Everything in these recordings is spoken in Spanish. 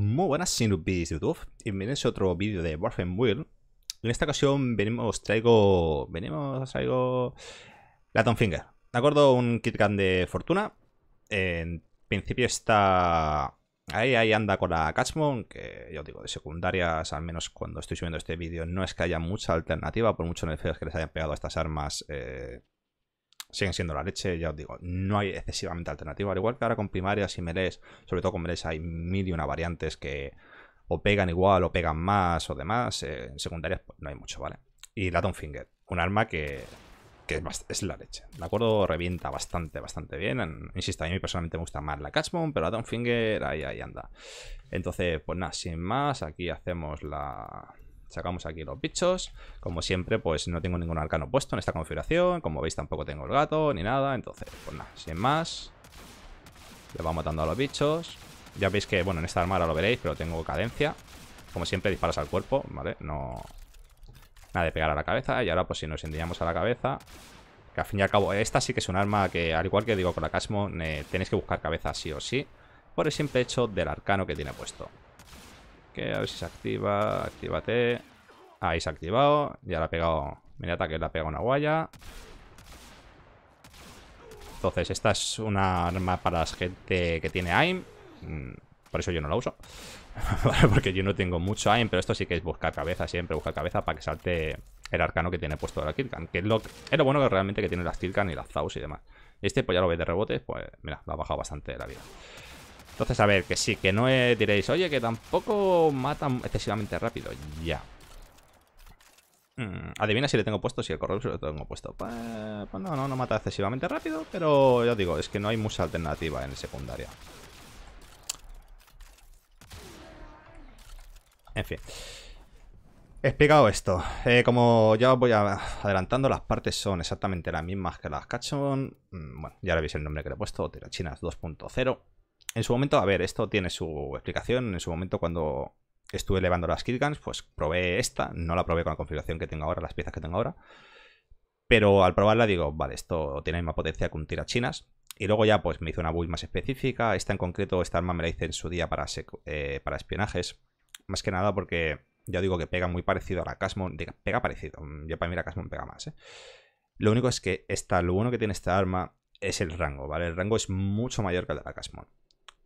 Muy buenas sin de YouTube, y bienvenidos a otro vídeo de Warframe Wheel En esta ocasión venimos, traigo, venimos, traigo Latin Finger De acuerdo, un kit gun de fortuna En principio está ahí, anda con la Catchmon Que yo digo, de secundarias, al menos cuando estoy subiendo este vídeo No es que haya mucha alternativa, por mucho nerfeos que les hayan pegado a estas armas eh, siguen siendo la leche, ya os digo, no hay excesivamente alternativa. Al igual que ahora con primarias y melés, sobre todo con melés hay mil y una variantes que o pegan igual o pegan más o demás. Eh, en secundarias pues, no hay mucho, ¿vale? Y la Finger, un arma que, es, la leche. De acuerdo, revienta bastante, bastante bien. insisto, a mí personalmente me gusta más la Catchmon, pero la Finger ahí, ahí anda. Entonces, pues nada, sin más, aquí hacemos la... Sacamos aquí los bichos. Como siempre, pues no tengo ningún arcano puesto en esta configuración. Como veis, tampoco tengo el gato ni nada. Entonces, pues nada, sin más. Le va matando a los bichos. Ya veis que, bueno, en esta arma ahora lo veréis, pero tengo cadencia. Como siempre, disparas al cuerpo, ¿vale? No... Nada de pegar a la cabeza. Y ahora, pues si nos enviamos a la cabeza... Que al fin y al cabo, esta sí que es un arma que, al igual que digo con la Casmo, tenéis que buscar cabeza sí o sí. Por el simple hecho del arcano que tiene puesto a ver si se activa, actívate. Ahí se ha activado, ya la ha pegado, mira ataque, la ha pegado una guaya. Entonces, esta es una arma para la gente que tiene AIM. Mm, por eso yo no la uso. Porque yo no tengo mucho AIM, pero esto sí que es buscar cabeza, siempre buscar cabeza para que salte el arcano que tiene puesto la Kirkan. Que es lo, bueno que realmente que tiene las Kirkan y las Zaus y demás. Este pues ya lo veis de rebote pues mira, lo ha bajado bastante la vida. Entonces, a ver, que sí, que no diréis, oye, que tampoco matan excesivamente rápido. Ya. Mm, adivina si le tengo puesto, si el correo lo tengo puesto. Pues, no, no, no mata excesivamente rápido, pero ya os digo, es que no hay mucha alternativa en el secundaria. En fin. explicado esto. Eh, como ya os voy adelantando, las partes son exactamente las mismas que las Cachon. Mm, bueno, ya habéis veis el nombre que le he puesto, Tirachinas 2.0. En su momento, a ver, esto tiene su explicación. En su momento, cuando estuve elevando las killguns, pues probé esta. No la probé con la configuración que tengo ahora, las piezas que tengo ahora. Pero al probarla digo, vale, esto tiene misma potencia que un tirachinas. Y luego ya pues me hizo una build más específica. Esta en concreto, esta arma me la hice en su día para, eh, para espionajes. Más que nada porque ya digo que pega muy parecido a la Casmon. Pega parecido. Mm, yo para mí la Casmon pega más. ¿eh? Lo único es que esta, lo bueno que tiene esta arma es el rango, ¿vale? El rango es mucho mayor que el de la Casmon.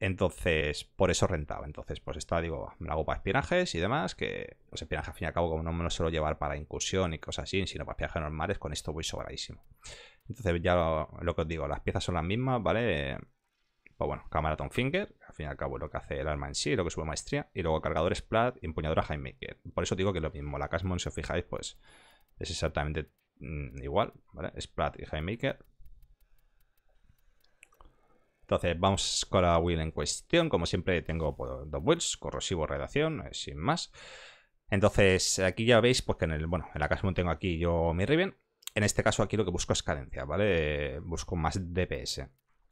Entonces, por eso rentaba. Entonces, pues estaba, digo, me lo hago para espionajes y demás, que los espionajes, al fin y al cabo, como no me lo suelo llevar para incursión y cosas así, sino para viajes normales, con esto voy sobradísimo. Entonces, ya lo, que os digo, las piezas son las mismas, ¿vale? Pues bueno, cámara Tom Finger, al fin y al cabo lo que hace el arma en sí, lo que sube maestría, y luego cargador Splat, empuñadora Highmaker. Por eso digo que lo mismo, la Casmon, si os fijáis, pues es exactamente mm, igual, ¿vale? Splat y Highmaker. Entonces, vamos con la wheel en cuestión. Como siempre, tengo pues, dos wheels, corrosivo, redacción, eh, sin más. Entonces, aquí ya veis, pues que en el, bueno, en la Casmon tengo aquí yo mi Riven. En este caso aquí lo que busco es cadencia, ¿vale? Busco más DPS.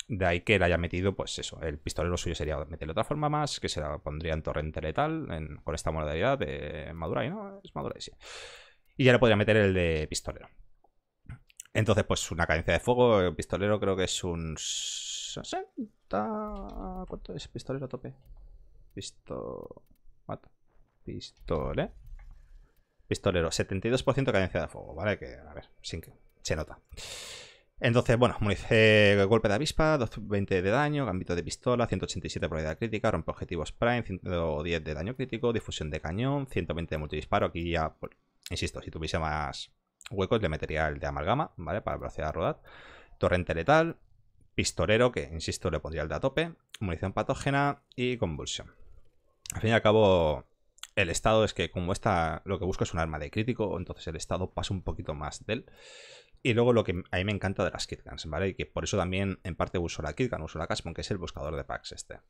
De ahí que le haya metido, pues eso, el pistolero suyo sería meterle otra forma más, que se la pondría en torrente letal, con esta modalidad de y ¿no? Es Madurai, sí. Y ya le podría meter el de pistolero. Entonces, pues una cadencia de fuego, el pistolero creo que es un 60. Ah, ¿Cuánto es? Pistolero a tope. Pisto. Pistole. Pistolero. 72% de cadencia de fuego, ¿vale? Que, a ver, sin que. Se nota. Entonces, bueno, munición, golpe de avispa, 220 de daño, gambito de pistola, 187 de probabilidad crítica, rompe objetivos prime, 110 de daño crítico, difusión de cañón, 120 de multidisparo. Aquí ya, pues, insisto, si tuviese más huecos le metería el de amalgama, ¿vale? Para velocidad de rodar. Torrente letal, Pistolero, que insisto, le pondría el de a tope, munición patógena y convulsión. Al fin y al cabo, el estado es que como está lo que busco es un arma de crítico, entonces el estado pasa un poquito más de él. Y luego lo que a mí me encanta de las kitkans, ¿vale? Y que por eso también en parte uso la gun uso la Caspon, que es el buscador de packs este.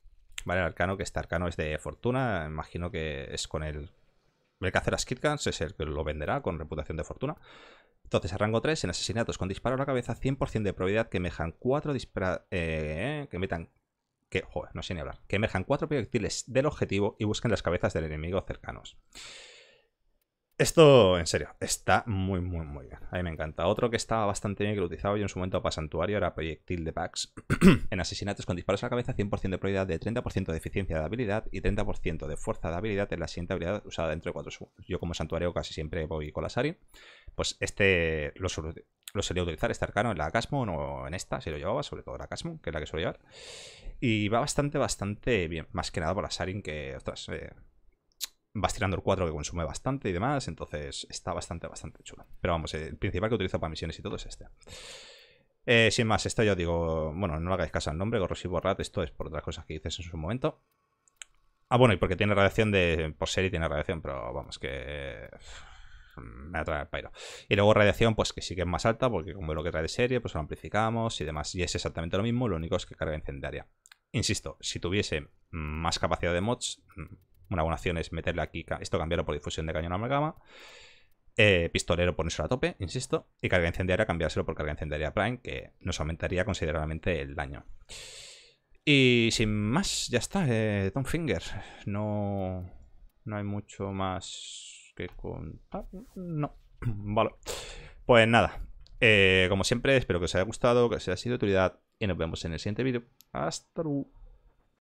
Vale, el arcano, que este arcano es de fortuna, imagino que es con el el las Kirkans es el que lo venderá con reputación de fortuna. Entonces, a rango 3, en asesinatos con disparo a la cabeza, 100% de probabilidad que mejan cuatro dispara... Eh, que metan... Que, joder, no sé ni hablar. Que mejan cuatro proyectiles del objetivo y busquen las cabezas del enemigo cercanos. Esto, en serio, está muy, muy, muy bien. A mí me encanta. Otro que estaba bastante bien, que lo utilizaba yo en su momento para santuario, era proyectil de packs. en asesinatos con disparos a la cabeza, 100% de probabilidad de 30% de eficiencia de habilidad y 30% de fuerza de habilidad en la siguiente habilidad usada dentro de 4 segundos. Yo como santuario casi siempre voy con la Sarin. Pues este lo, solía utilizar, este arcano, en la casmo o en esta, si lo llevaba, sobre todo la casmo que es la que suelo llevar. Y va bastante, bastante bien. Más que nada por la Sarin, que, ostras, eh, vas tirando el 4 que consume bastante y demás, entonces está bastante, bastante chulo. Pero vamos, el principal que utilizo para misiones y todo es este. Eh, sin más, esto yo digo, bueno, no hagáis caso al nombre, Gorros y Borrat, esto es por otras cosas que dices en su momento. Ah, bueno, y porque tiene radiación de. Por serie tiene radiación, pero vamos, que. Eh, me atrae el pairo. Y luego radiación, pues que sí que es más alta, porque como lo que trae de serie, pues lo amplificamos y demás. Y es exactamente lo mismo, lo único es que carga incendiaria. Insisto, si tuviese más capacidad de mods, mm, una buena opción es meterle aquí, esto cambiarlo por difusión de cañón amalgama. Eh, pistolero ponérselo a tope, insisto. Y carga incendiaria cambiárselo por carga incendiaria prime, que nos aumentaría considerablemente el daño. Y sin más, ya está. Eh, Tom Finger. No, no hay mucho más que contar. No. Vale. Pues nada. Eh, como siempre, espero que os haya gustado, que os haya sido de utilidad. Y nos vemos en el siguiente vídeo. Hasta luego.